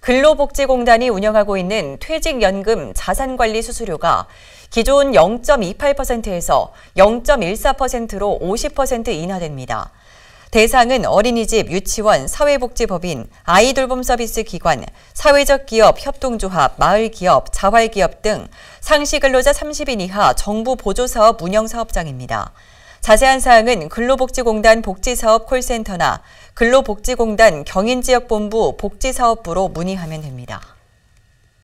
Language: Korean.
근로복지공단이 운영하고 있는 퇴직연금 자산관리 수수료가 기존 0.28%에서 0.14%로 50% 인하됩니다. 대상은 어린이집, 유치원, 사회복지법인, 아이돌봄서비스 기관, 사회적 기업, 협동조합, 마을기업, 자활기업 등 상시 근로자 30인 이하 정부 보조사업 운영사업장입니다. 자세한 사항은 근로복지공단 복지사업 콜센터나 근로복지공단 경인지역본부 복지사업부로 문의하면 됩니다.